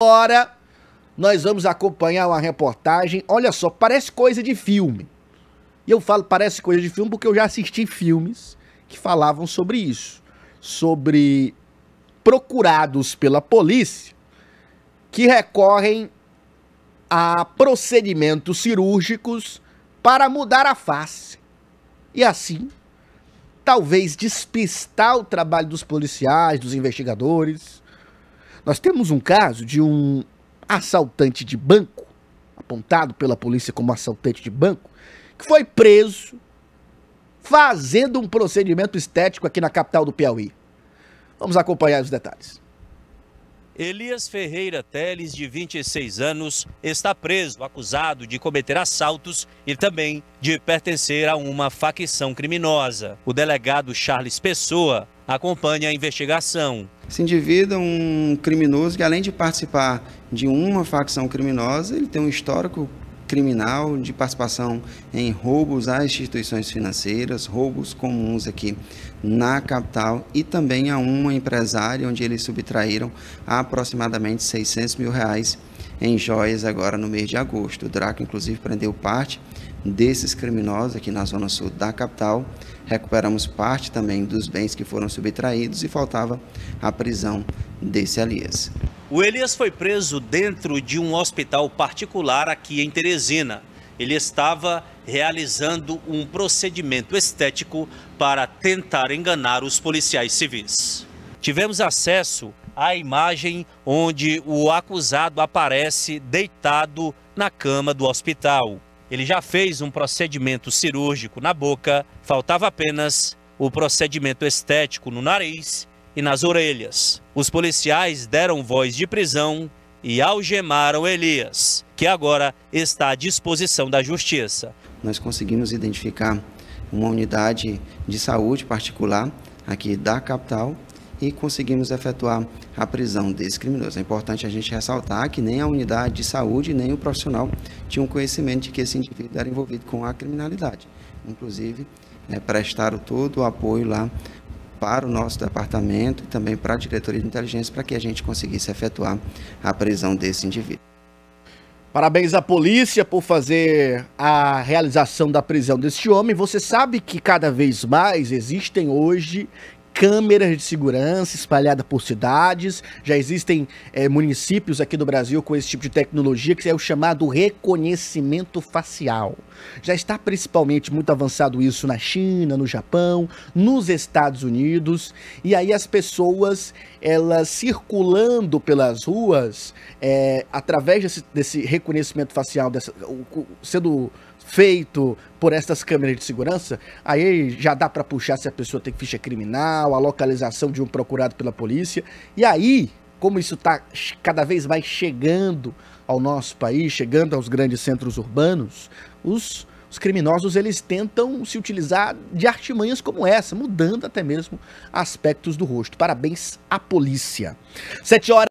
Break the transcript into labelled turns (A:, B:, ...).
A: Agora nós vamos acompanhar uma reportagem. Olha só, parece coisa de filme. E eu falo parece coisa de filme porque eu já assisti filmes que falavam sobre isso, sobre procurados pela polícia que recorrem a procedimentos cirúrgicos para mudar a face. E assim, talvez despistar o trabalho dos policiais, dos investigadores nós temos um caso de um assaltante de banco, apontado pela polícia como assaltante de banco, que foi preso fazendo um procedimento estético aqui na capital do Piauí. Vamos acompanhar os detalhes.
B: Elias Ferreira Teles, de 26 anos, está preso, acusado de cometer assaltos e também de pertencer a uma facção criminosa. O delegado Charles Pessoa acompanha a investigação.
C: Esse indivíduo é um criminoso que, além de participar de uma facção criminosa, ele tem um histórico criminal de participação em roubos a instituições financeiras, roubos comuns aqui na capital e também a uma empresária onde eles subtraíram aproximadamente 600 mil reais em Joias agora no mês de agosto. O Draco, inclusive, prendeu parte desses criminosos aqui na zona sul da capital. Recuperamos parte também dos bens que foram subtraídos e faltava a prisão desse Elias.
B: O Elias foi preso dentro de um hospital particular aqui em Teresina. Ele estava realizando um procedimento estético para tentar enganar os policiais civis. Tivemos acesso a imagem onde o acusado aparece deitado na cama do hospital. Ele já fez um procedimento cirúrgico na boca, faltava apenas o procedimento estético no nariz e nas orelhas. Os policiais deram voz de prisão e algemaram Elias, que agora está à disposição da justiça.
C: Nós conseguimos identificar uma unidade de saúde particular aqui da capital e conseguimos efetuar a prisão desse criminoso. É importante a gente ressaltar que nem a unidade de saúde, nem o profissional tinham conhecimento de que esse indivíduo era envolvido com a criminalidade. Inclusive, né, prestaram todo o apoio lá para o nosso departamento e também para a diretoria de inteligência para que a gente conseguisse efetuar a prisão desse indivíduo.
A: Parabéns à polícia por fazer a realização da prisão deste homem. Você sabe que cada vez mais existem hoje câmeras de segurança espalhadas por cidades. Já existem é, municípios aqui do Brasil com esse tipo de tecnologia, que é o chamado reconhecimento facial. Já está principalmente muito avançado isso na China, no Japão, nos Estados Unidos. E aí as pessoas, elas circulando pelas ruas, é, através desse, desse, reconhecimento facial, dessa, sendo feito por essas câmeras de segurança, aí já dá para puxar se a pessoa tem ficha criminal, local, a localização de um procurado pela polícia. E aí, como isso está cada vez mais chegando ao nosso país, chegando aos grandes centros urbanos, os, os, criminosos eles tentam se utilizar de artimanhas como essa, mudando até mesmo aspectos do rosto. Parabéns à polícia. Sete horas.